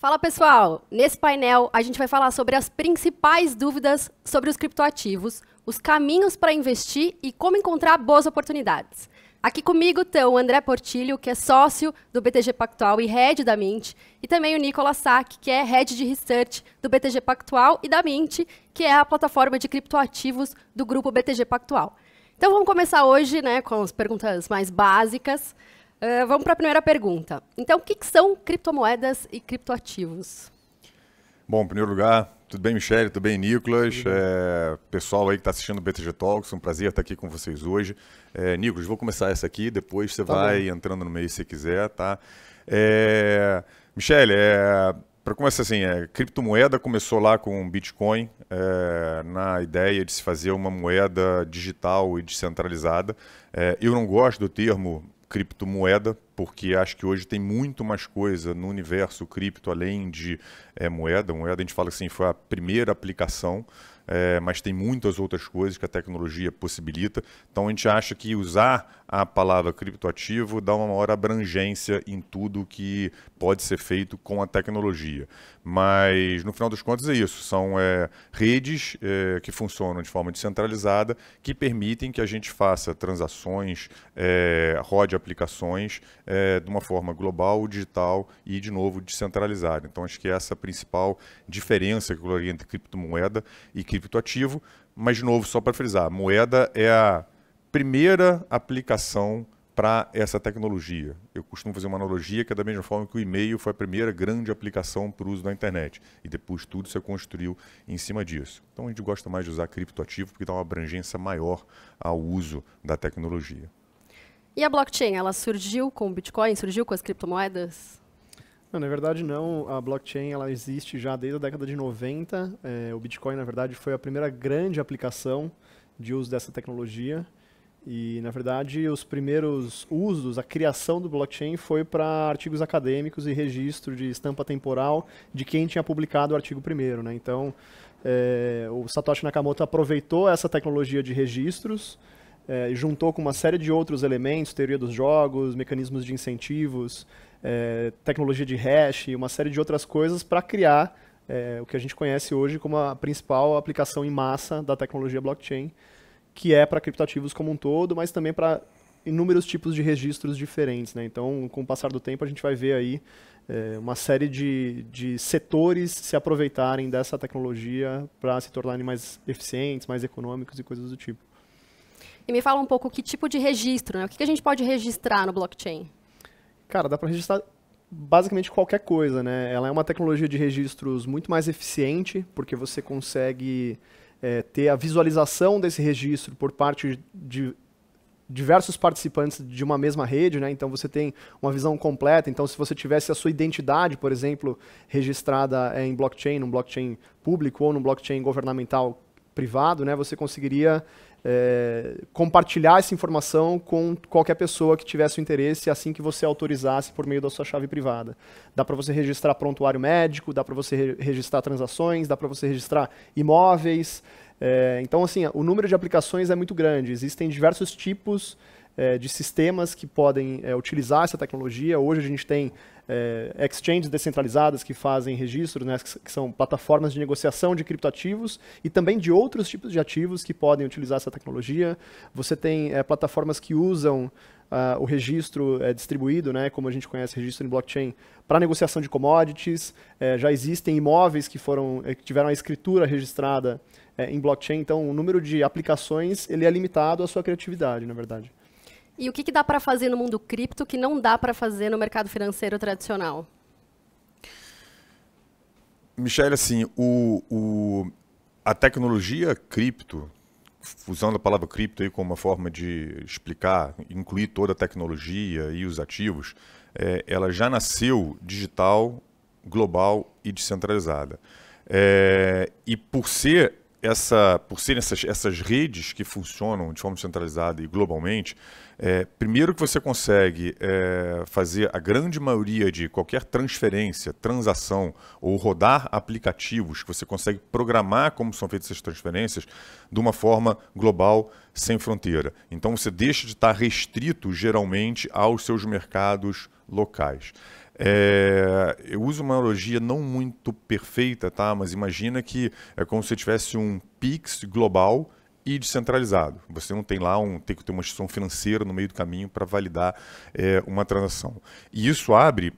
Fala pessoal! Nesse painel a gente vai falar sobre as principais dúvidas sobre os criptoativos, os caminhos para investir e como encontrar boas oportunidades. Aqui comigo estão o André Portilho, que é sócio do BTG Pactual e head da Mint, e também o Nicolas Sack, que é head de research do BTG Pactual e da Mint, que é a plataforma de criptoativos do grupo BTG Pactual. Então vamos começar hoje né, com as perguntas mais básicas. Uh, vamos para a primeira pergunta. Então, o que, que, são criptomoedas e criptoativos? Bom, em primeiro lugar, tudo bem, Michele? Tudo bem, Nicolas? É, pessoal aí que está assistindo o BTG Talks, um prazer estar aqui com vocês hoje. É, Nicolas, vou começar essa aqui, depois você tá vai bem. entrando no meio se quiser, tá? É, Michele, é, para começar assim, é, criptomoeda começou lá com Bitcoin, é, na ideia de se fazer uma moeda digital e descentralizada. É, eu não gosto do termo criptomoeda, porque acho que hoje tem muito mais coisa no universo cripto além de é, moeda. Moeda a gente fala assim, foi a primeira aplicação é, mas tem muitas outras coisas que a tecnologia possibilita. Então a gente acha que usar a palavra criptoativo dá uma maior abrangência em tudo que pode ser feito com a tecnologia. Mas no final dos contos é isso, são é, redes é, que funcionam de forma descentralizada que permitem que a gente faça transações, é, rode aplicações é, de uma forma global, digital e de novo descentralizada. Então acho que essa é a principal diferença que eu entre criptomoeda e criptomoeda criptoativo, mas de novo, só para frisar, moeda é a primeira aplicação para essa tecnologia. Eu costumo fazer uma analogia que é da mesma forma que o e-mail foi a primeira grande aplicação para o uso da internet. E depois tudo se construiu em cima disso. Então a gente gosta mais de usar criptoativo porque dá uma abrangência maior ao uso da tecnologia. E a blockchain, ela surgiu com o Bitcoin, surgiu com as criptomoedas? Não, na verdade não. A blockchain ela existe já desde a década de 90. É, o Bitcoin, na verdade, foi a primeira grande aplicação de uso dessa tecnologia. E, na verdade, os primeiros usos, a criação do blockchain foi para artigos acadêmicos e registro de estampa temporal de quem tinha publicado o artigo primeiro. Né? Então, é, o Satoshi Nakamoto aproveitou essa tecnologia de registros é, juntou com uma série de outros elementos, teoria dos jogos, mecanismos de incentivos, é, tecnologia de hash, uma série de outras coisas para criar é, o que a gente conhece hoje como a principal aplicação em massa da tecnologia blockchain, que é para criptativos como um todo, mas também para inúmeros tipos de registros diferentes. Né? Então, com o passar do tempo, a gente vai ver aí é, uma série de, de setores se aproveitarem dessa tecnologia para se tornarem mais eficientes, mais econômicos e coisas do tipo. E me fala um pouco que tipo de registro, né? O que, a gente pode registrar no blockchain? Cara, dá para registrar basicamente qualquer coisa, né? Ela é uma tecnologia de registros muito mais eficiente, porque você consegue é, ter a visualização desse registro por parte de diversos participantes de uma mesma rede, né? Então você tem uma visão completa. Então, se você tivesse a sua identidade, por exemplo, registrada é, em blockchain, num blockchain público ou num blockchain governamental privado, né? Você conseguiria é, compartilhar essa informação com qualquer pessoa que tivesse o interesse assim que você autorizasse por meio da sua chave privada. Dá para você registrar prontuário médico, dá para você re registrar transações, dá para você registrar imóveis. É, então, assim, o número de aplicações é muito grande. Existem diversos tipos é, de sistemas que podem é, utilizar essa tecnologia. Hoje a gente tem é, exchanges descentralizadas que fazem registros, né, que são plataformas de negociação de criptoativos e também de outros tipos de ativos que podem utilizar essa tecnologia. Você tem é, plataformas que usam Uh, o registro é distribuído, né, como a gente conhece, registro em blockchain, para negociação de commodities. É, já existem imóveis que foram é, que tiveram a escritura registrada é, em blockchain. Então, o número de aplicações ele é limitado à sua criatividade, na verdade. E o que, que dá para fazer no mundo cripto que não dá para fazer no mercado financeiro tradicional? Michelle, assim, o, o, a tecnologia cripto, usando a palavra cripto aí como uma forma de explicar, incluir toda a tecnologia e os ativos, é, ela já nasceu digital, global e descentralizada. É, e por ser essa, por serem essas, essas redes que funcionam de forma descentralizada e globalmente, é, primeiro que você consegue é, fazer a grande maioria de qualquer transferência, transação ou rodar aplicativos, que você consegue programar como são feitas essas transferências de uma forma global, sem fronteira. Então você deixa de estar restrito geralmente aos seus mercados locais. É, eu uso uma analogia não muito perfeita, tá? Mas imagina que é como se tivesse um Pix global e descentralizado. Você não tem lá um tem que ter uma instituição financeira no meio do caminho para validar é, uma transação. E isso abre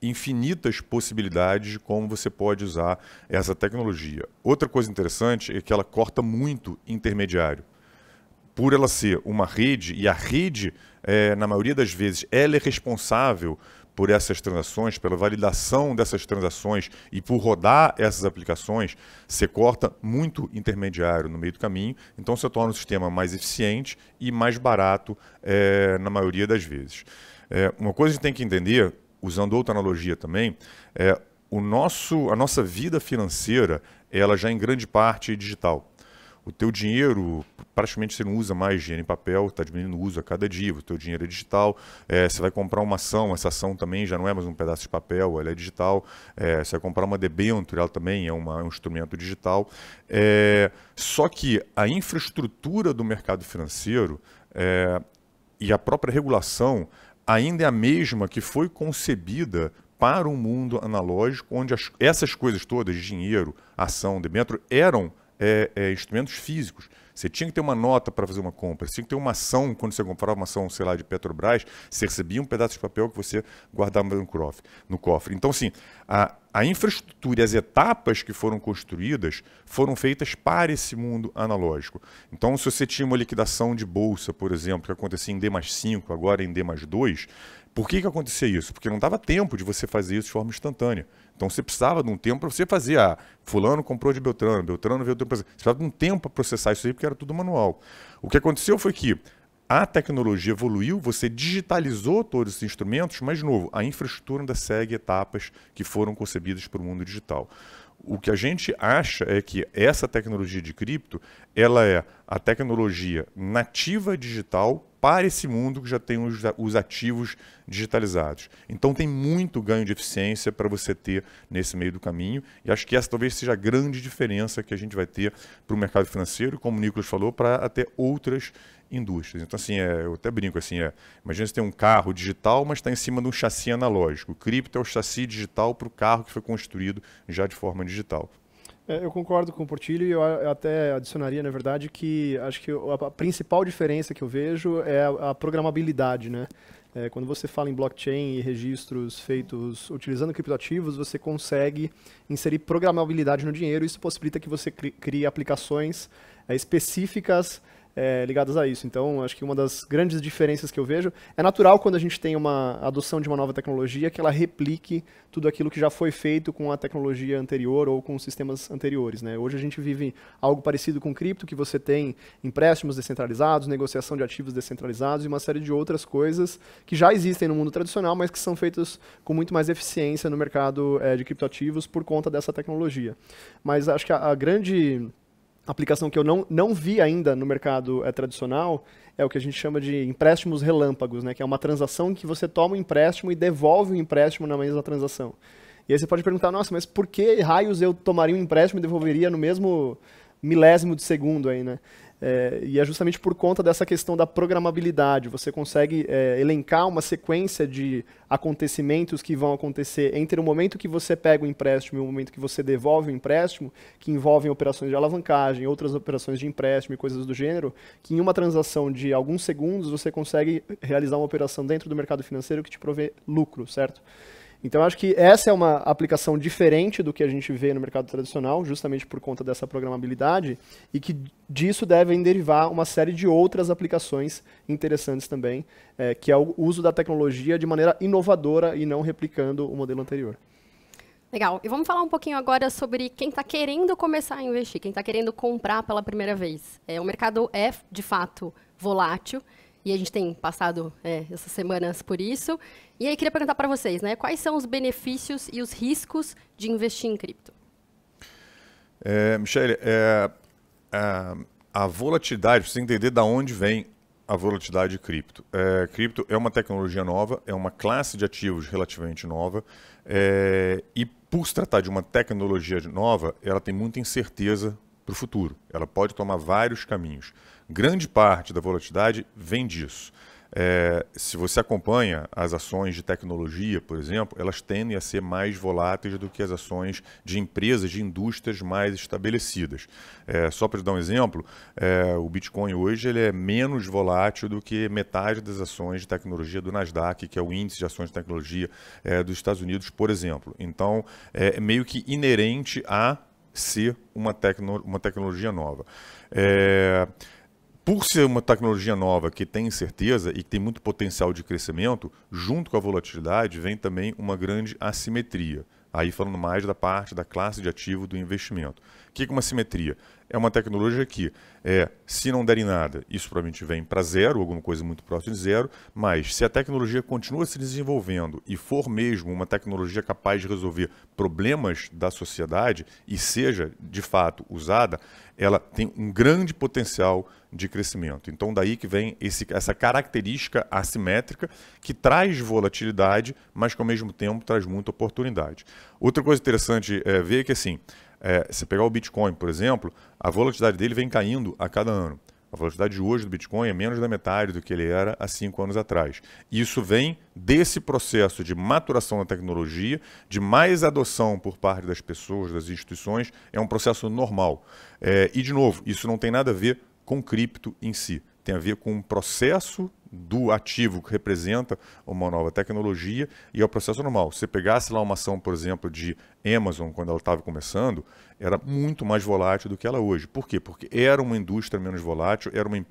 infinitas possibilidades de como você pode usar essa tecnologia. Outra coisa interessante é que ela corta muito intermediário. Por ela ser uma rede, e a rede, é, na maioria das vezes, ela é responsável por essas transações, pela validação dessas transações e por rodar essas aplicações, você corta muito intermediário no meio do caminho, então você torna o sistema mais eficiente e mais barato é, na maioria das vezes. É, uma coisa que a gente tem que entender, usando outra analogia também, é o nosso, a nossa vida financeira, ela já é em grande parte digital. O teu dinheiro praticamente você não usa mais dinheiro em papel, está diminuindo o uso a cada dia, o teu dinheiro é digital, é, você vai comprar uma ação, essa ação também já não é mais um pedaço de papel, ela é digital, é, você vai comprar uma debênture, ela também é, uma, é um instrumento digital. Eh, só que a infraestrutura do mercado financeiro e a própria regulação ainda é a mesma que foi concebida para um mundo analógico, onde as, essas coisas todas, dinheiro, ação, debênture, eram é, é, instrumentos físicos. Você tinha que ter uma nota para fazer uma compra, você tinha que ter uma ação, quando você comprava uma ação, sei lá, de Petrobras, você recebia um pedaço de papel que você guardava no cofre. No cofre. Então, assim, a, a infraestrutura e as etapas que foram construídas foram feitas para esse mundo analógico. Então, se você tinha uma liquidação de bolsa, por exemplo, que acontecia em D mais 5, agora em D mais 2, por que, que acontecia isso? Porque não dava tempo de você fazer isso de forma instantânea. Então você precisava de um tempo para você fazer. Ah, fulano comprou de Beltrano, Beltrano veio do Você precisava de um tempo para processar isso aí, porque era tudo manual. O que aconteceu foi que a tecnologia evoluiu, você digitalizou todos os instrumentos, mas, de novo, a infraestrutura ainda segue etapas que foram concebidas para o mundo digital o que a gente acha é que essa tecnologia de cripto, ela é a tecnologia nativa digital para esse mundo que já tem os, os ativos digitalizados. Então tem muito ganho de eficiência para você ter nesse meio do caminho e acho que essa talvez seja a grande diferença que a gente vai ter para o mercado financeiro, como o Nicolas falou, para até outras indústrias. Então, assim, é, eu até brinco assim, é, imagina você tem um carro digital, mas está em cima de um chassi analógico. O cripto é o chassi digital para o carro que foi construído já de forma digital. É, eu concordo com o Portilho e eu até adicionaria, na verdade, que acho que a principal diferença que eu vejo é a, a programabilidade, né? É, quando você fala em blockchain e registros feitos utilizando criptoativos, você consegue inserir programabilidade no dinheiro. Isso possibilita que você crie aplicações é, específicas é, ligadas a isso. Então, acho que uma das grandes diferenças que eu vejo é natural quando a gente tem uma adoção de uma nova tecnologia que ela replique tudo aquilo que já foi feito com a tecnologia anterior ou com sistemas anteriores. Né? Hoje a gente vive algo parecido com cripto, que você tem empréstimos descentralizados, negociação de ativos descentralizados e uma série de outras coisas que já existem no mundo tradicional, mas que são feitas com muito mais eficiência no mercado é, de criptoativos por conta dessa tecnologia. Mas acho que a, a grande aplicação que eu não, não vi ainda no mercado é, tradicional é o que a gente chama de empréstimos relâmpagos, né? que é uma transação em que você toma um empréstimo e devolve o empréstimo na mesma transação. E aí você pode perguntar, nossa, mas por que raios eu tomaria um empréstimo e devolveria no mesmo milésimo de segundo aí, né? É, e é justamente por conta dessa questão da programabilidade. Você consegue é, elencar uma sequência de acontecimentos que vão acontecer entre o momento que você pega o empréstimo e o momento que você devolve o empréstimo, que envolvem operações de alavancagem, outras operações de empréstimo e coisas do gênero, que em uma transação de alguns segundos você consegue realizar uma operação dentro do mercado financeiro que te provê lucro, certo? Então, acho que essa é uma aplicação diferente do que a gente vê no mercado tradicional, justamente por conta dessa programabilidade, e que disso devem derivar uma série de outras aplicações interessantes também, é, que é o uso da tecnologia de maneira inovadora e não replicando o modelo anterior. Legal. E vamos falar um pouquinho agora sobre quem está querendo começar a investir, quem está querendo comprar pela primeira vez. É, o mercado é, de fato, volátil e a gente tem passado é, essas semanas por isso. E aí queria perguntar para vocês, né, quais são os benefícios e os riscos de investir em cripto? É, Michele, é, a, é, a volatilidade, precisa entender da onde vem a volatilidade de cripto. É, cripto é uma tecnologia nova, é uma classe de ativos relativamente nova, é, e por se tratar de uma tecnologia nova, ela tem muita incerteza para o futuro. Ela pode tomar vários caminhos. Grande parte da volatilidade vem disso. É, se você acompanha as ações de tecnologia, por exemplo, elas tendem a ser mais voláteis do que as ações de empresas, de indústrias mais estabelecidas. É, só para dar um exemplo, é, o Bitcoin hoje ele é menos volátil do que metade das ações de tecnologia do Nasdaq, que é o índice de ações de tecnologia é, dos Estados Unidos, por exemplo. Então, é, é meio que inerente a ser uma, tecno, uma tecnologia nova. É, por ser uma tecnologia nova que tem incerteza e que tem muito potencial de crescimento, junto com a volatilidade vem também uma grande assimetria. Aí falando mais da parte da classe de ativo do investimento. O que é uma simetria? é uma tecnologia que, é, se não der em nada, isso provavelmente vem para zero, alguma coisa muito próxima de zero, mas se a tecnologia continua se desenvolvendo e for mesmo uma tecnologia capaz de resolver problemas da sociedade e seja, de fato, usada, ela tem um grande potencial de crescimento. Então, daí que vem esse, essa característica assimétrica que traz volatilidade, mas que, ao mesmo tempo, traz muita oportunidade. Outra coisa interessante é ver é que, assim, é, se pegar o Bitcoin, por exemplo, a volatilidade dele vem caindo a cada ano. A velocidade de hoje do Bitcoin é menos da metade do que ele era há cinco anos atrás. isso vem desse processo de maturação da tecnologia, de mais adoção por parte das pessoas, das instituições, é um processo normal. É, e, de novo, isso não tem nada a ver com cripto em si. Tem a ver com um processo do ativo que representa uma nova tecnologia e é o processo normal. Se você pegasse lá uma ação, por exemplo, de Amazon, quando ela estava começando, era muito mais volátil do que ela é hoje. Por quê? Porque era uma indústria menos volátil, era uma, é,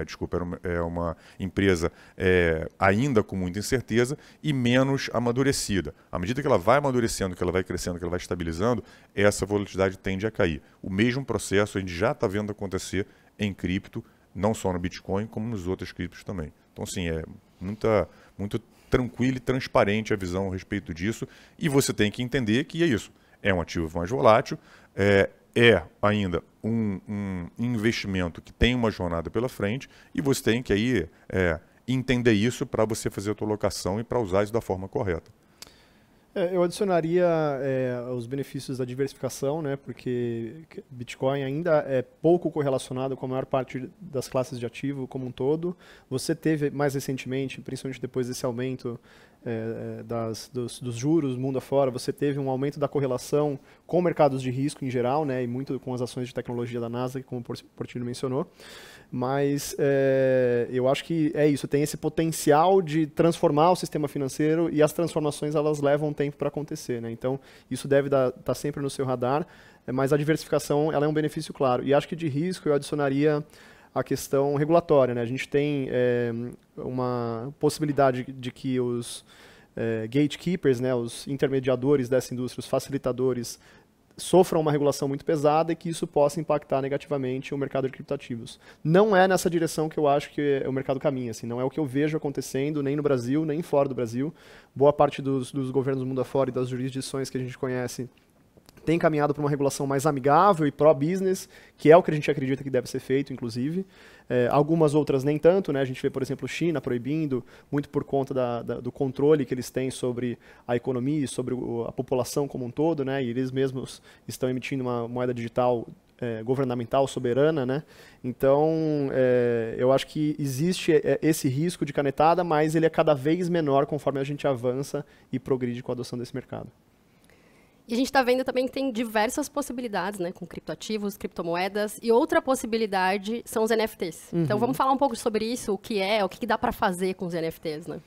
é, desculpa, era uma, é uma empresa é, ainda com muita incerteza e menos amadurecida. À medida que ela vai amadurecendo, que ela vai crescendo, que ela vai estabilizando, essa volatilidade tende a cair. O mesmo processo a gente já está vendo acontecer em cripto não só no Bitcoin, como nos outros criptos também. Então, assim, é muita, muito tranquilo e transparente a visão a respeito disso. E você tem que entender que é isso. É um ativo mais volátil, é, é ainda um, um, investimento que tem uma jornada pela frente e você tem que aí é, entender isso para você fazer a sua locação e para usar isso da forma correta. É, eu adicionaria é, os benefícios da diversificação, né, porque Bitcoin ainda é pouco correlacionado com a maior parte das classes de ativo como um todo. Você teve mais recentemente, principalmente depois desse aumento é, é, das, dos, dos juros mundo afora, você teve um aumento da correlação com mercados de risco em geral, né, e muito com as ações de tecnologia da NASA, como o Portilho mencionou. Mas é, eu acho que é isso, tem esse potencial de transformar o sistema financeiro e as transformações elas levam tempo para acontecer, né? Então isso deve estar tá sempre no seu radar, eh, mas a diversificação ela é um benefício claro. E acho que de risco eu adicionaria a questão regulatória, né? A gente tem é, uma possibilidade de que os é, gatekeepers, né, os intermediadores dessa indústria, os facilitadores sofram uma regulação muito pesada e que isso possa impactar negativamente o mercado de criptativos. Não é nessa direção que eu acho que o mercado caminha, assim, não é o que eu vejo acontecendo nem no Brasil, nem fora do Brasil. Boa parte dos, dos governos do mundo afora e das jurisdições que a gente conhece tem caminhado para uma regulação mais amigável e pró-business, que é o que a gente acredita que deve ser feito, inclusive. É, algumas outras nem tanto, né? A gente vê, por exemplo, China proibindo, muito por conta da, da, do controle que eles têm sobre a economia e sobre a população como um todo, né? E eles mesmos estão emitindo uma moeda digital é, governamental soberana, né? Então, é, eu acho que existe é, esse risco de canetada, mas ele é cada vez menor conforme a gente avança e progride com a adoção desse mercado. E a gente está vendo também que tem diversas possibilidades, né? Com criptoativos, criptomoedas. E outra possibilidade são os NFTs. Então, uhum. Então vamos falar um pouco sobre isso, o que é, o que, que dá para fazer com os NFTs, né?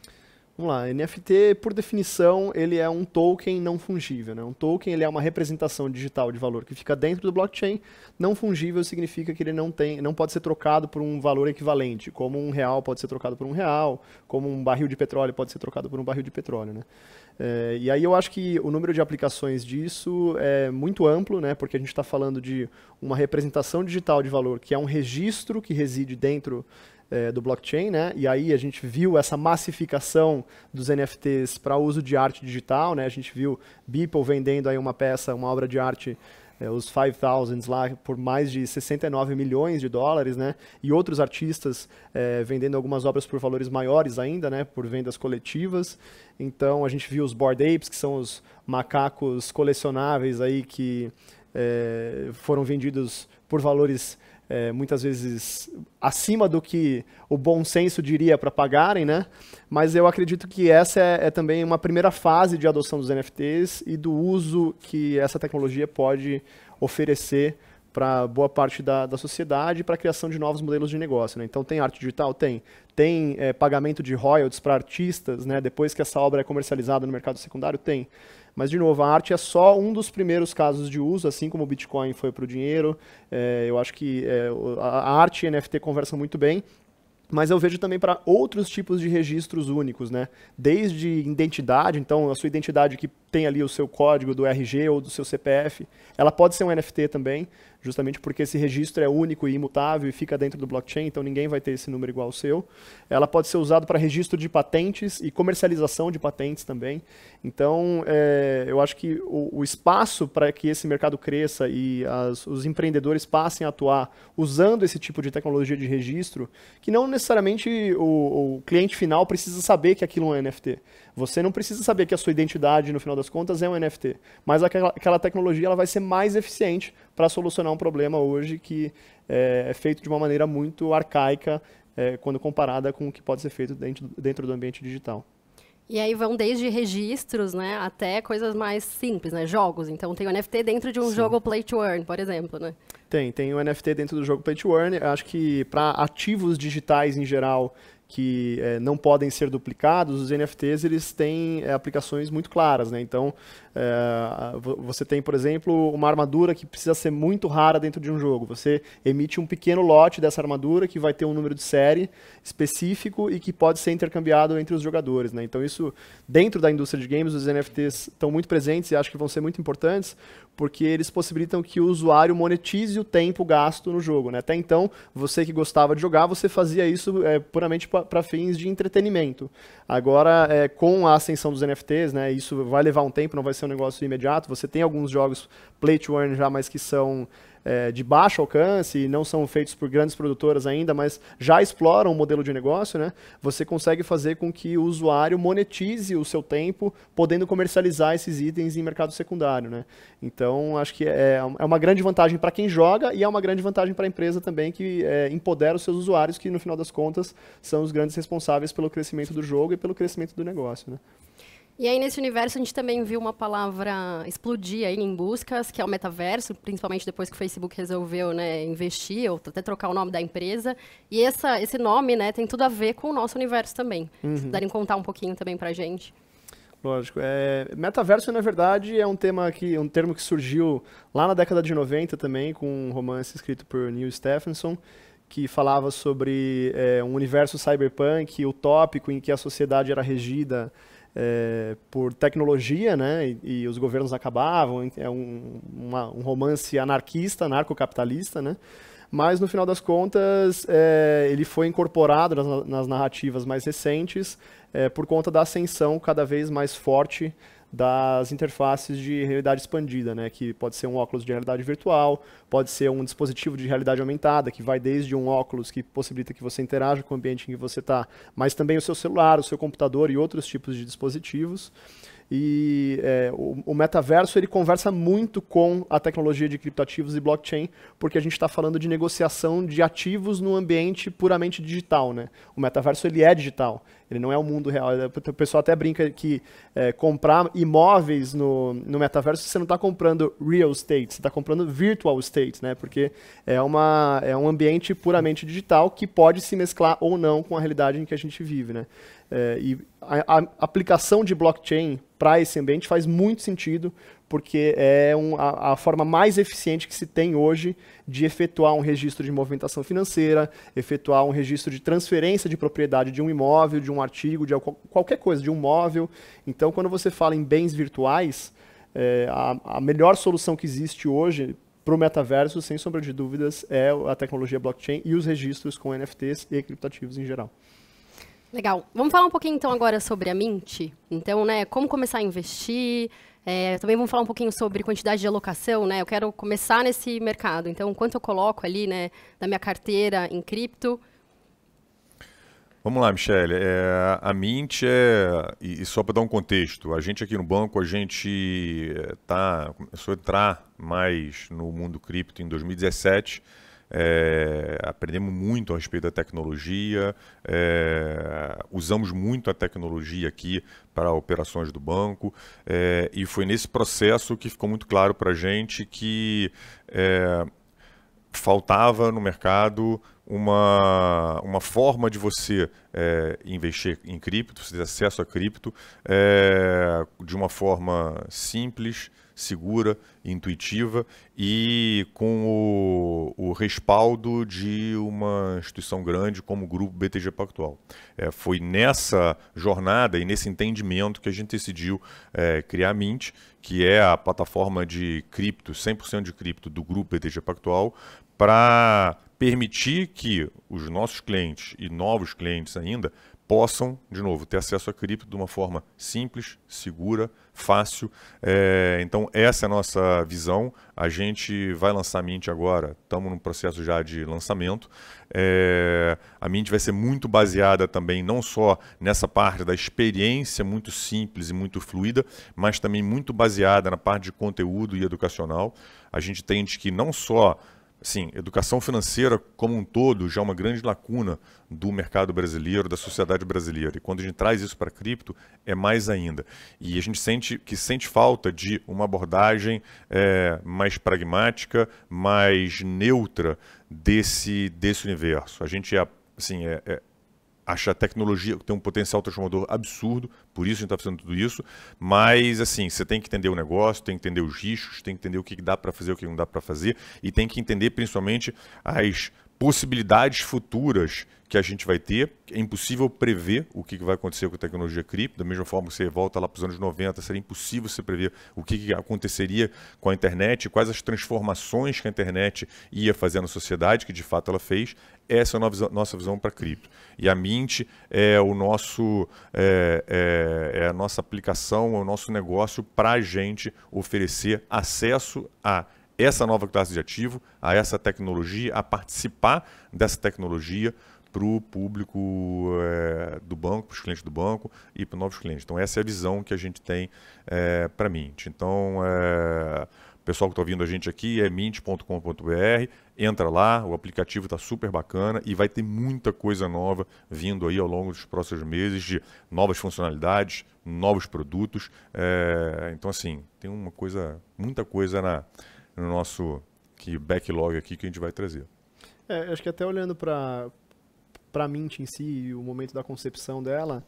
Vamos lá, NFT, por definição, ele é um token não fungível. Né? Um token ele é uma representação digital de valor que fica dentro do blockchain. Não fungível significa que ele não, tem, não pode ser trocado por um valor equivalente, como um real pode ser trocado por um real, como um barril de petróleo pode ser trocado por um barril de petróleo. Né? É, e aí eu acho que o número de aplicações disso é muito amplo, né? porque a gente está falando de uma representação digital de valor, que é um registro que reside dentro é, do blockchain, né? E aí a gente viu essa massificação dos NFTs para uso de arte digital, né? A gente viu Beeple vendendo aí uma peça, uma obra de arte é, os 5000s lá por mais de 69 milhões de dólares, né? E outros artistas é, vendendo algumas obras por valores maiores ainda, né? Por vendas coletivas. Então a gente viu os Bored Apes, que são os macacos colecionáveis aí que é, foram vendidos por valores é, muitas vezes acima do que o bom senso diria para pagarem, né? Mas eu acredito que essa é, é, também uma primeira fase de adoção dos NFTs e do uso que essa tecnologia pode oferecer para boa parte da, da sociedade para a criação de novos modelos de negócio. Né? Então tem arte digital? Tem. Tem é, pagamento de royalties para artistas, né? depois que essa obra é comercializada no mercado secundário? Tem. Mas, de novo, a arte é só um dos primeiros casos de uso, assim como o Bitcoin foi para o dinheiro. É, eu acho que é, a arte e NFT conversam muito bem. Mas eu vejo também para outros tipos de registros únicos, né? Desde identidade, então a sua identidade que tem ali o seu código do RG ou do seu CPF, ela pode ser um NFT também, justamente porque esse registro é único e imutável e fica dentro do blockchain, então ninguém vai ter esse número igual ao seu. Ela pode ser usada para registro de patentes e comercialização de patentes também. Então, é, eu acho que o, o espaço para que esse mercado cresça e as, os empreendedores passem a atuar usando esse tipo de tecnologia de registro, que não necessariamente o, o cliente final precisa saber que aquilo é um NFT. Você não precisa saber que a sua identidade, no final das contas, é um NFT. Mas aquela, aquela tecnologia ela vai ser mais eficiente para solucionar um problema hoje que é, é feito de uma maneira muito arcaica é, quando comparada com o que pode ser feito dentro, dentro do ambiente digital. E aí vão desde registros, né, até coisas mais simples, né, jogos. Então tem o NFT dentro de um Sim. jogo play to earn, por exemplo, né? Tem, tem o NFT dentro do jogo play to earn. Eu acho que para ativos digitais em geral que é, não podem ser duplicados, os NFTs eles têm é, aplicações muito claras, né? Então é, você tem, por exemplo, uma armadura que precisa ser muito rara dentro de um jogo. Você emite um pequeno lote dessa armadura que vai ter um número de série específico e que pode ser intercambiado entre os jogadores. Né? Então, isso, dentro da indústria de games, os NFTs estão muito presentes e acho que vão ser muito importantes porque eles possibilitam que o usuário monetize o tempo gasto no jogo. Né? Até então, você que gostava de jogar, você fazia isso é, puramente para fins de entretenimento. Agora, é, com a ascensão dos NFTs, né, isso vai levar um tempo, não vai ser ser um negócio imediato. Você tem alguns jogos play to earn já, mas que são é, de baixo alcance e não são feitos por grandes produtoras ainda, mas já exploram o modelo de negócio, né? Você consegue fazer com que o usuário monetize o seu tempo, podendo comercializar esses itens em mercado secundário, né? Então, acho que é, é uma grande vantagem para quem joga e é uma grande vantagem para a empresa também, que é, empodera os seus usuários, que no final das contas são os grandes responsáveis pelo crescimento do jogo e pelo crescimento do negócio, né? E aí, nesse universo, a gente também viu uma palavra explodir aí em buscas, que é o metaverso, principalmente depois que o Facebook resolveu né, investir, ou até trocar o nome da empresa. E essa, esse nome né, tem tudo a ver com o nosso universo também. Uhum. Se puderem contar um pouquinho também para gente. Lógico. É, metaverso, na verdade, é um tema que um termo que surgiu lá na década de 90 também, com um romance escrito por Neil Stephenson, que falava sobre é, um universo cyberpunk utópico em que a sociedade era regida é, por tecnologia, né? E, e, os governos acabavam, é um, uma, um romance anarquista, anarcocapitalista, né? Mas no final das contas, é, ele foi incorporado nas, nas narrativas mais recentes é, por conta da ascensão cada vez mais forte das interfaces de realidade expandida, né? que pode ser um óculos de realidade virtual, pode ser um dispositivo de realidade aumentada, que vai desde um óculos que possibilita que você interaja com o ambiente em que você está, mas também o seu celular, o seu computador e outros tipos de dispositivos. E é, o, o, metaverso ele conversa muito com a tecnologia de criptativos e blockchain, porque a gente está falando de negociação de ativos no ambiente puramente digital, né? O metaverso ele é digital, ele não é o mundo real. É, o pessoal até brinca que é, comprar imóveis no, no metaverso você não está comprando real estate, você está comprando virtual estate, né? Porque é, uma, é um ambiente puramente digital que pode se mesclar ou não com a realidade em que a gente vive, né? É, e a, a aplicação de blockchain para esse ambiente faz muito sentido, porque é um, a, a, forma mais eficiente que se tem hoje de efetuar um registro de movimentação financeira, efetuar um registro de transferência de propriedade de um imóvel, de um artigo, de qualquer coisa, de um móvel. Então, quando você fala em bens virtuais, é, a, a melhor solução que existe hoje para o metaverso, sem sombra de dúvidas, é a tecnologia blockchain e os registros com NFTs e criptativos em geral. Legal. Vamos falar um pouquinho então agora sobre a Mint. Então, né, como começar a investir? É, também vamos falar um pouquinho sobre quantidade de alocação, né? Eu quero começar nesse mercado. Então, quanto eu coloco ali, né, da minha carteira em cripto? Vamos lá, Michele. É, a Mint é. E, só para dar um contexto, a gente aqui no banco, a gente é, tá, começou a entrar mais no mundo cripto em 2017 é, aprendemos muito a respeito da tecnologia, é, usamos muito a tecnologia aqui para operações do banco, é, e foi nesse processo que ficou muito claro para a gente que é, faltava no mercado uma, uma forma de você é, investir em cripto, você ter acesso a cripto é, de uma forma simples, segura, intuitiva e com o, o respaldo de uma instituição grande como o Grupo BTG Pactual. É, foi nessa jornada e nesse entendimento que a gente decidiu é, criar a Mint, que é a plataforma de cripto, 100% de cripto do Grupo BTG Pactual, para permitir que os nossos clientes e novos clientes ainda possam, de novo, ter acesso à cripto de uma forma simples, segura, fácil. É, então, essa é a nossa visão. A gente vai lançar a Mint agora, estamos num processo já de lançamento. É, a Mint vai ser muito baseada também, não só nessa parte da experiência muito simples e muito fluida, mas também muito baseada na parte de conteúdo e educacional. A gente tende que não só Sim, educação financeira como um todo já é uma grande lacuna do mercado brasileiro, da sociedade brasileira. E quando a gente traz isso para cripto, é mais ainda. E a gente sente que sente falta de uma abordagem é, mais pragmática, mais neutra desse, desse universo. A gente é, assim, é, é acha a tecnologia tem um potencial transformador absurdo, por isso a gente está fazendo tudo isso, mas assim, você tem que entender o negócio, tem que entender os riscos, tem que entender o que dá para fazer, o que não dá para fazer, e tem que entender principalmente as possibilidades futuras que a gente vai ter. É impossível prever o que vai acontecer com a tecnologia cripto, da mesma forma que você volta lá para os anos 90, seria impossível você prever o que aconteceria com a internet, quais as transformações que a internet ia fazer na sociedade, que de fato ela fez. Essa é a nossa visão para cripto. E a Mint é, o nosso, é, é, é a nossa aplicação, é o nosso negócio para a gente oferecer acesso a essa nova classe de ativo, a essa tecnologia, a participar dessa tecnologia para o público é, do banco, para os clientes do banco e para novos clientes. Então, essa é a visão que a gente tem é, eh, para Mint. Então, é, o pessoal que está ouvindo a gente aqui é mint.com.br, entra lá, o aplicativo está super bacana e vai ter muita coisa nova vindo aí ao longo dos próximos meses de novas funcionalidades, novos produtos. então, assim, tem uma coisa, muita coisa na no nosso que backlog aqui que a gente vai trazer. É, acho que até olhando para a Mint em si e o momento da concepção dela,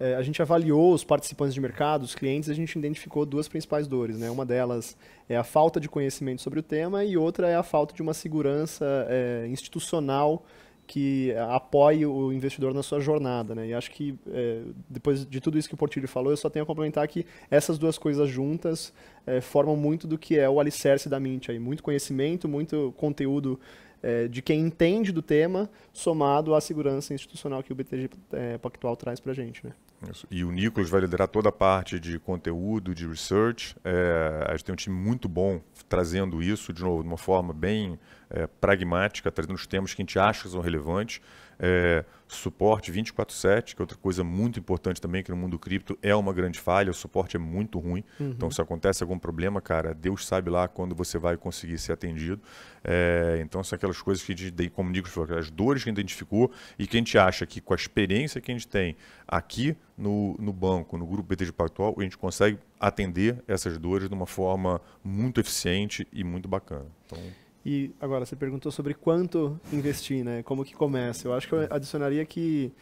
é, a gente avaliou os participantes de mercado, os clientes, e a gente identificou duas principais dores. Né? Uma delas é a falta de conhecimento sobre o tema e outra é a falta de uma segurança é, institucional que apoie o investidor na sua jornada. Né? E acho que, é, depois de tudo isso que o Portilho falou, eu só tenho a complementar que essas duas coisas juntas é, formam muito do que é o alicerce da mente, Aí. Muito conhecimento, muito conteúdo é, de quem entende do tema, somado à segurança institucional que o BTG é, Pactual traz para a gente. Né? Isso. E o Nicolas vai liderar toda a parte de conteúdo, de research. É, a gente tem um time muito bom trazendo isso, de novo, de uma forma bem é, pragmática, trazendo os temas que a gente acha que são relevantes. É, suporte 24/7, que é outra coisa muito importante também que no mundo cripto é uma grande falha, o suporte é muito ruim. Uhum. Então se acontece algum problema, cara, Deus sabe lá quando você vai conseguir ser atendido. É, então são aquelas coisas que a gente comunica, as dores que a gente identificou e que a gente acha que com a experiência que a gente tem aqui no, no banco, no grupo BTG Pactual, a gente consegue atender essas dores de uma forma muito eficiente e muito bacana. Então e agora, você perguntou sobre quanto investir, né? Como que começa? Eu acho que eu adicionaria que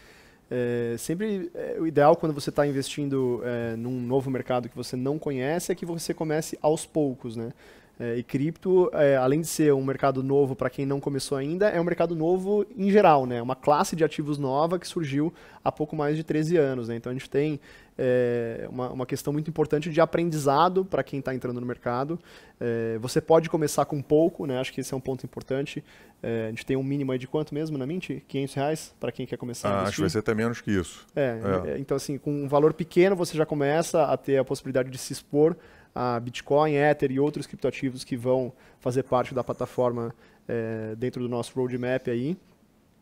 é, sempre é, o ideal quando você está investindo é, num novo mercado que você não conhece é que você comece aos poucos, né? É, e cripto, é, além de ser um mercado novo para quem não começou ainda, é um mercado novo em geral, né? Uma classe de ativos nova que surgiu há pouco mais de 13 anos, né? Então a gente tem é, uma, uma questão muito importante de aprendizado para quem está entrando no mercado. É, você pode começar com pouco, né? Acho que esse é um ponto importante. É, a gente tem um mínimo de quanto mesmo na mente? 500 reais para quem quer começar ah, a investir. Acho que vai ser até menos que isso. É, então assim, com um valor pequeno você já começa a ter a possibilidade de se expor a Bitcoin, Ether e outros criptoativos que vão fazer parte da plataforma é, dentro do nosso roadmap aí.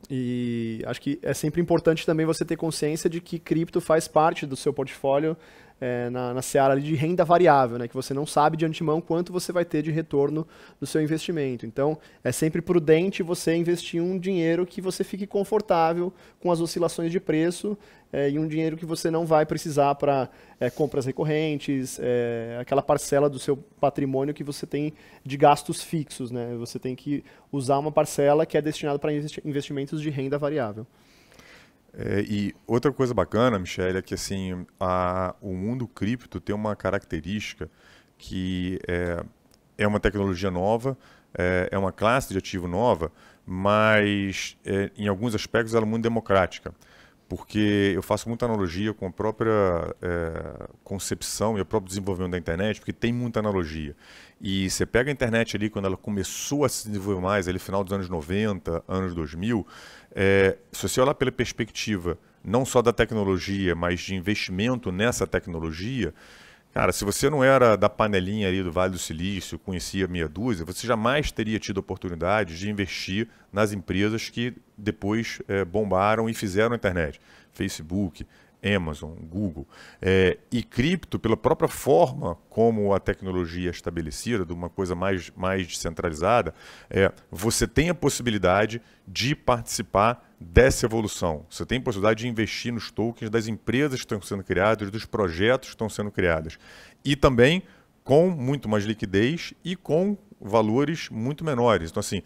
E acho que é sempre importante também você ter consciência de que cripto faz parte do seu portfólio é, na, na seara de renda variável, né, que você não sabe de antemão quanto você vai ter de retorno do seu investimento. Então, é sempre prudente você investir um dinheiro que você fique confortável com as oscilações de preço é, e um dinheiro que você não vai precisar para é, compras recorrentes, é, aquela parcela do seu patrimônio que você tem de gastos fixos. Né? Você tem que usar uma parcela que é destinada para investimentos de renda variável. É, e outra coisa bacana, Michelle, é que assim, a, o mundo cripto tem uma característica que é, é uma tecnologia nova, é, é, uma classe de ativo nova, mas é, em alguns aspectos ela é muito democrática porque eu faço muita analogia com a própria é, concepção e o próprio desenvolvimento da internet, porque tem muita analogia. E você pega a internet ali, quando ela começou a se desenvolver mais, ali final dos anos 90, anos 2000, é, eh, se você olhar pela perspectiva não só da tecnologia, mas de investimento nessa tecnologia, Cara, se você não era da panelinha ali do Vale do Silício, conhecia meia dúzia, você jamais teria tido oportunidade de investir nas empresas que depois é, bombaram e fizeram a internet. Facebook, Amazon, Google, é, e cripto, pela própria forma como a tecnologia é estabelecida, de uma coisa mais, mais descentralizada, é, você tem a possibilidade de participar dessa evolução. Você tem a possibilidade de investir nos tokens das empresas que estão sendo criadas, dos projetos que estão sendo criados. E também com muito mais liquidez e com valores muito menores. Então, assim,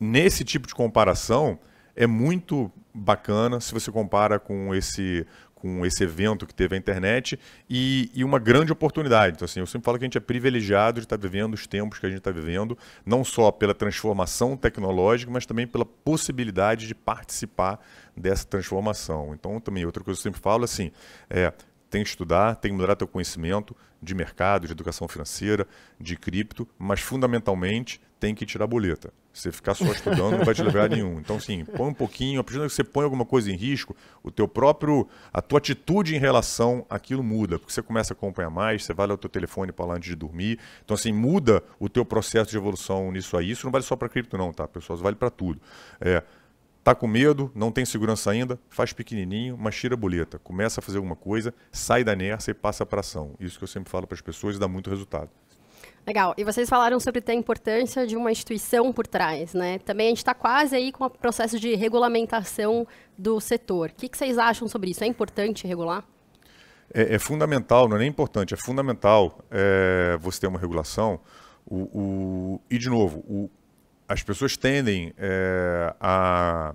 nesse tipo de comparação, é muito bacana se você compara com esse com esse evento que teve a internet e, e, uma grande oportunidade. Então, assim, eu sempre falo que a gente é privilegiado de estar vivendo os tempos que a gente está vivendo, não só pela transformação tecnológica, mas também pela possibilidade de participar dessa transformação. Então, também, outra coisa que eu sempre falo, assim, é, tem que estudar, tem que melhorar teu conhecimento de mercado, de educação financeira, de cripto, mas, fundamentalmente, tem que tirar a boleta. Você ficar só estudando não vai te levar a nenhum. Então, sim, põe um pouquinho, a que você põe alguma coisa em risco, o teu próprio, a tua atitude em relação àquilo muda, porque você começa a acompanhar mais, você vai ler o teu telefone para lá antes de dormir. Então, assim, muda o teu processo de evolução nisso aí. Isso não vale só para cripto não, tá, pessoal? Isso vale para tudo. É, Tá com medo, não tem segurança ainda, faz pequenininho, mas tira a boleta. Começa a fazer alguma coisa, sai da inércia e passa para ação. Isso que eu sempre falo para as pessoas e dá muito resultado. Legal. E vocês falaram sobre a importância de uma instituição por trás, né? Também a gente está quase aí com o processo de regulamentação do setor. O que, que vocês acham sobre isso? É importante regular? É, é, fundamental, não é nem importante, é fundamental é, você ter uma regulação. O, o, e, de novo, o, as pessoas tendem é, a,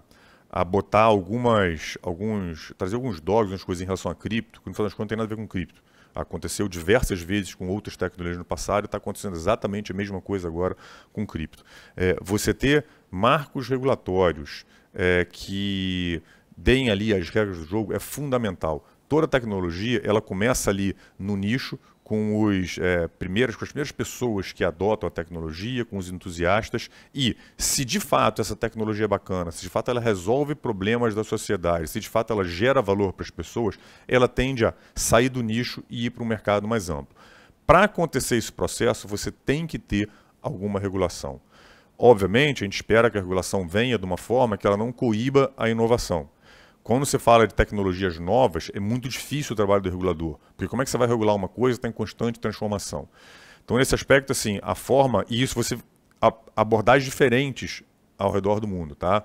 a botar algumas, alguns, trazer alguns dogmas, algumas coisas em relação a cripto, que no final das contas não tem nada a ver com cripto. Aconteceu diversas vezes com outras tecnologias no passado está acontecendo exatamente a mesma coisa agora com cripto. É, você ter marcos regulatórios é, que deem ali as regras do jogo é fundamental. Toda tecnologia ela começa ali no nicho com, os, é, primeiros, com as primeiras pessoas que adotam a tecnologia, com os entusiastas, e se de fato essa tecnologia é bacana, se de fato ela resolve problemas da sociedade, se de fato ela gera valor para as pessoas, ela tende a sair do nicho e ir para um mercado mais amplo. Para acontecer esse processo, você tem que ter alguma regulação. Obviamente, a gente espera que a regulação venha de uma forma que ela não coíba a inovação. Quando você fala de tecnologias novas, é muito difícil o trabalho do regulador, porque como é que você vai regular uma coisa que está em constante transformação? Então, nesse aspecto, assim, a forma, e isso você. abordagens diferentes ao redor do mundo, tá?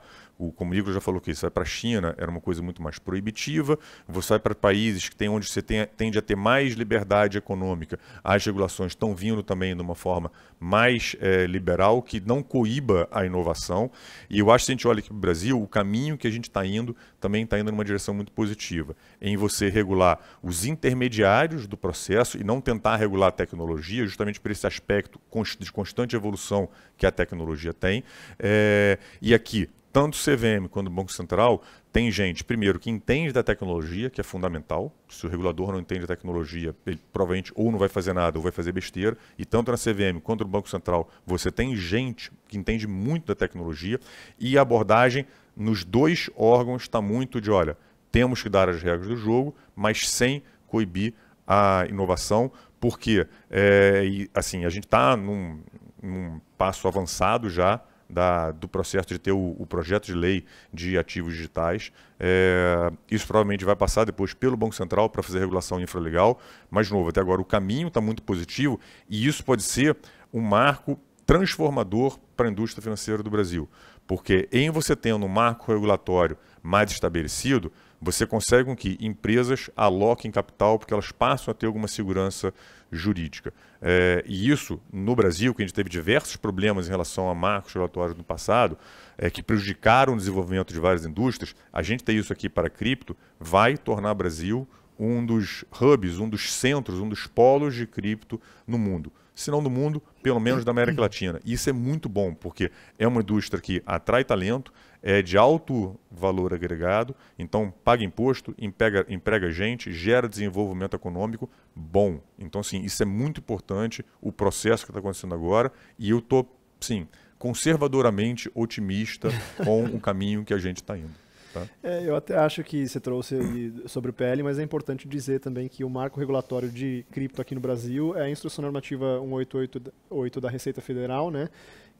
o, como o Igor já falou que isso vai para a China, era uma coisa muito mais proibitiva, você vai para países que tem onde você tem, tende a ter mais liberdade econômica, as regulações estão vindo também de uma forma mais é, liberal, que não coíba a inovação, e eu acho que se a gente olha aqui para o Brasil, o caminho que a gente está indo também está indo numa direção muito positiva, em você regular os intermediários do processo e não tentar regular a tecnologia, justamente por esse aspecto de constante evolução que a tecnologia tem, é, e aqui tanto o CVM quanto o Banco Central tem gente, primeiro, que entende da tecnologia, que é fundamental. Se o regulador não entende a tecnologia, ele provavelmente ou não vai fazer nada ou vai fazer besteira. E tanto na CVM quanto no Banco Central, você tem gente que entende muito da tecnologia. E a abordagem nos dois órgãos está muito de: olha, temos que dar as regras do jogo, mas sem coibir a inovação, porque é, e, assim, a gente está num, num passo avançado já da, do processo de ter o, o, projeto de lei de ativos digitais. É, isso provavelmente vai passar depois pelo Banco Central para fazer regulação infralegal. Mas, de novo, até agora o caminho está muito positivo e isso pode ser um marco transformador para a indústria financeira do Brasil. Porque em você tendo um marco regulatório mais estabelecido, você consegue com que empresas aloquem capital porque elas passam a ter alguma segurança jurídica. É, e isso, no Brasil, que a gente teve diversos problemas em relação a marcos regulatórios no passado, é, que prejudicaram o desenvolvimento de várias indústrias, a gente ter isso aqui para cripto vai tornar o Brasil um dos hubs, um dos centros, um dos polos de cripto no mundo. Se não do mundo, pelo menos da América Latina. E isso é muito bom, porque é uma indústria que atrai talento, é de alto valor agregado, então paga imposto, emprega, emprega gente, gera desenvolvimento econômico bom. Então, sim, isso é muito importante, o processo que está acontecendo agora, e eu estou, sim, conservadoramente otimista com o caminho que a gente está indo. Tá? É, eu até acho que você trouxe sobre o PL, mas é importante dizer também que o marco regulatório de cripto aqui no Brasil é a Instrução Normativa 188 da Receita Federal, né?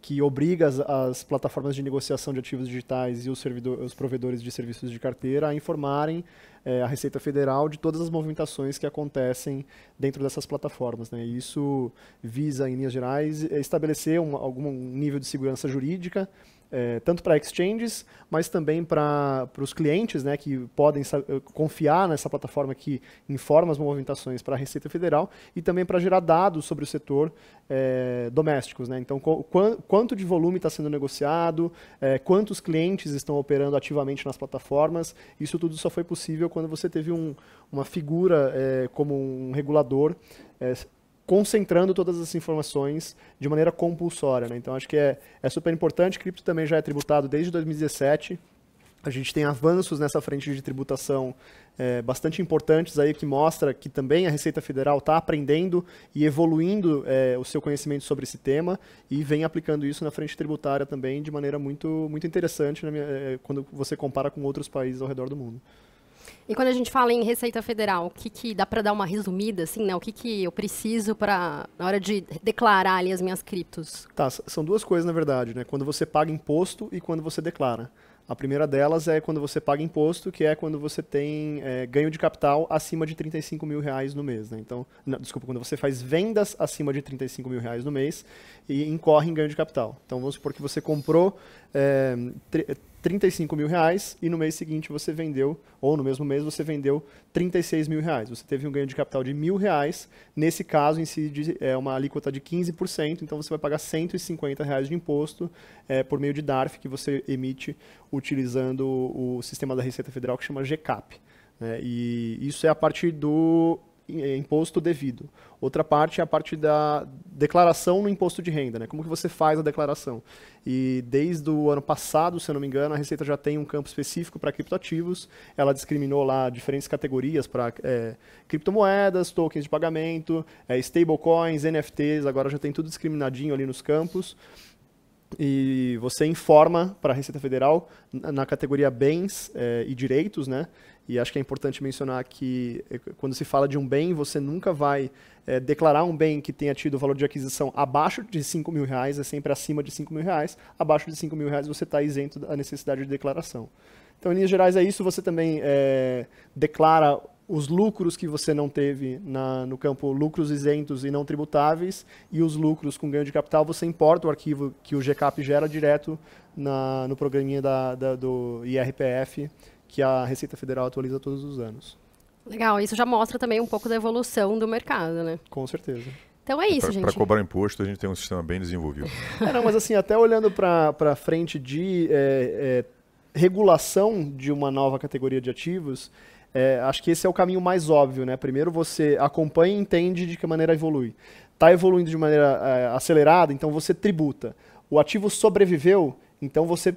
que obriga as, as, plataformas de negociação de ativos digitais e os, os provedores de serviços de carteira a informarem é, a Receita Federal de todas as movimentações que acontecem dentro dessas plataformas. Né? E isso visa, em linhas gerais, eh, estabelecer um, algum nível de segurança jurídica é, tanto para exchanges, mas também para os clientes né, que podem eh, confiar nessa plataforma que informa as movimentações para a Receita Federal e também para gerar dados sobre o setor é, domésticos. Né? Então, qu quanto de volume está sendo negociado, é, quantos clientes estão operando ativamente nas plataformas, isso tudo só foi possível quando você teve um, uma figura como um regulador concentrando todas as informações de maneira compulsória. Né? Então, acho que é, é super importante. Cripto também já é tributado desde 2017. A gente tem avanços nessa frente de tributação é, bastante importantes aí que mostra que também a Receita Federal está aprendendo e evoluindo é, o seu conhecimento sobre esse tema e vem aplicando isso na frente tributária também de maneira muito, muito interessante é, quando você compara com outros países ao redor do mundo. E quando a gente fala em Receita Federal, o que, que dá para dar uma resumida, assim, né? O que, que eu preciso para na hora de declarar ali as minhas criptos? Tá, são duas coisas na verdade, né? Quando você paga imposto e quando você declara. A primeira delas é quando você paga imposto, que é quando você tem é, ganho de capital acima de 35 mil reais no mês. Né? Então, não, desculpa, quando você faz vendas acima de 35 mil reais no mês e incorre em ganho de capital. Então, vamos supor que você comprou é, 35 mil reais e no mês seguinte você vendeu, ou no mesmo mês você vendeu 36 mil reais. Você teve um ganho de capital de mil reais, nesse caso incide é, uma alíquota de 15%, então você vai pagar 150 reais de imposto é, por meio de DARF que você emite utilizando o sistema da Receita Federal que chama GCAP. Né? E isso é a partir do eh, imposto devido. Outra parte é a parte da declaração no imposto de renda, né? Como que você faz a declaração? E desde o ano passado, se eu não me engano, a Receita já tem um campo específico para criptoativos. Ela discriminou lá diferentes categorias para é, criptomoedas, tokens de pagamento, é, stablecoins, NFTs. Agora já tem tudo discriminadinho ali nos campos e você informa para a Receita Federal na categoria bens é, e direitos, né? E acho que é importante mencionar que eh, quando se fala de um bem, você nunca vai é, declarar um bem que tenha tido valor de aquisição abaixo de 5 mil reais, é sempre acima de 5 mil reais. Abaixo de 5 mil reais você está isento da necessidade de declaração. Então, em linhas gerais, é isso. Você também é, declara os lucros que você não teve na, no campo lucros isentos e não tributáveis e os lucros com ganho de capital, você importa o arquivo que o GCAP gera direto na, no programinha da, da, do IRPF que a Receita Federal atualiza todos os anos. Legal, isso já mostra também um pouco da evolução do mercado, né? Com certeza. Então é isso, pra, gente. Para cobrar imposto, a gente tem um sistema bem desenvolvido. é, não, mas assim, até olhando para frente de é, é, regulação de uma nova categoria de ativos, é, acho que esse é o caminho mais óbvio, né? Primeiro você acompanha e entende de que maneira evolui. Está evoluindo de maneira é, acelerada, então você tributa. O ativo sobreviveu, então você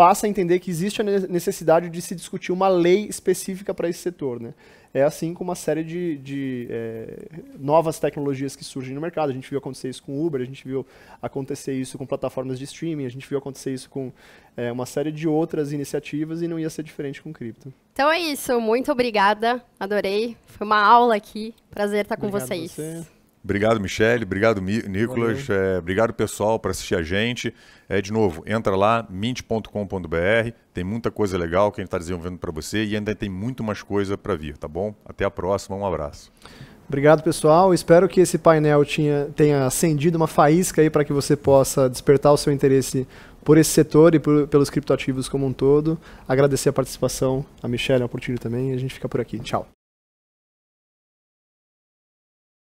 passa a entender que existe a necessidade de se discutir uma lei específica para esse setor. Né? É assim com uma série de, de é, novas tecnologias que surgem no mercado. A gente viu acontecer isso com Uber, a gente viu acontecer isso com plataformas de streaming, a gente viu acontecer isso com é, uma série de outras iniciativas e não ia ser diferente com cripto. Então é isso. Muito obrigada. Adorei. Foi uma aula aqui. Prazer estar com Obrigado vocês. Você. Obrigado, Michele. Obrigado, Nicolas. É, obrigado, pessoal, por assistir a gente. É, de novo, entra lá, mint.com.br. Tem muita coisa legal que a gente está desenvolvendo para você e ainda tem muito mais coisa para vir, tá bom? Até a próxima, um abraço. Obrigado, pessoal. Espero que esse painel tinha, tenha acendido uma faísca aí para que você possa despertar o seu interesse por esse setor e por, pelos criptoativos como um todo. Agradecer a participação, a Michelle, a Portilho também. A gente fica por aqui. Tchau.